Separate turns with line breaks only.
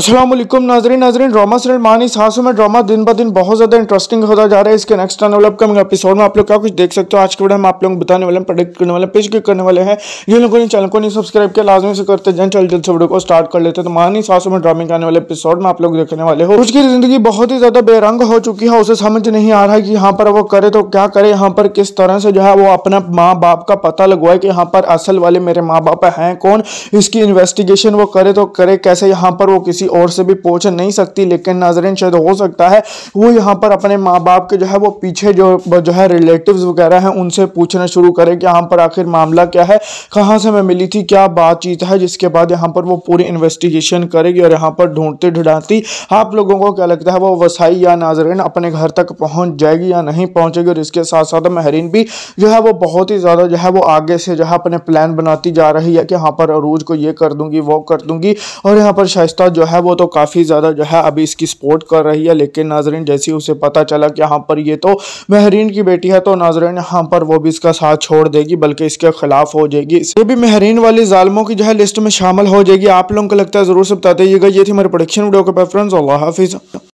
असलम नाजरीन नाजरीन drama serial मानी सासू में ड्रामा दिन ब दिन बहुत ज़्यादा इंटरेस्टिंग होता जा रहा है इसके नेक्स्ट आने वाले अपकमिंग एपिसोड में आप लोग क्या कुछ देख सकते हो आज के वीडियो में आप लोग बताने वाले हैं करने वाले पेश करने वाले हैं ये लोगों ने चैनल को नहीं सब्सक्राइब किया लाजमी से करते जन चल जल्द से वीडियो को स्टार्ट कर लेते तो मानी सासू में ड्रामिंग आने वाले एपिसोड में आप लोग देखने वाले हो उसकी जिंदगी बहुत ही ज़्यादा बेरंग हो चुकी है उसे समझ नहीं आ रहा है कि यहाँ पर वो करे तो क्या करे यहाँ पर किस तरह से जो है वो अपना माँ बाप का पता लगवाए कि यहाँ पर असल वाले मेरे माँ बाप हैं कौन इसकी इन्वेस्टिगेशन वो करे तो करे कैसे यहाँ पर वो किसी ओर से भी पहुँच नहीं सकती लेकिन नाजरन शायद हो सकता है वो यहाँ पर अपने माँ बाप के जो है वो पीछे जो जो है रिलेटिव वगैरह हैं उनसे पूछना शुरू करें कि यहाँ पर आखिर मामला क्या है कहाँ से मैं मिली थी क्या बातचीत है जिसके बाद यहाँ पर वो पूरी इन्वेस्टिगेशन करेगी और यहाँ पर ढूंढती ढूंढाती आप लोगों को क्या लगता है वो वसाई या नाजरन अपने घर तक पहुँच जाएगी या नहीं पहुँचेगी और इसके साथ साथ महरीन भी जो है वो बहुत ही ज़्यादा जो है वो आगे से जो है अपने प्लान बनाती जा रही है कि यहाँ पर अरूज को ये कर दूंगी वो कर दूंगी और यहाँ पर शाइस्ता जो है है वो तो काफ़ी ज़्यादा जो है अभी इसकी सपोर्ट कर रही है लेकिन नाजरीन जैसी उसे पता चला कि यहाँ पर ये तो महरीन की बेटी है तो नाजरीन यहाँ पर वो भी इसका साथ छोड़ देगी बल्कि इसके खिलाफ हो जाएगी ये भी महरीन वाले जालमों की जो है लिस्ट में शामिल हो जाएगी आप लोगों को लगता है ज़रूर से बता दीजिएगा ये थी मेरे प्रोडक्शन वीडियो के पर फ्रेंड्स अल्लाह हाफिज़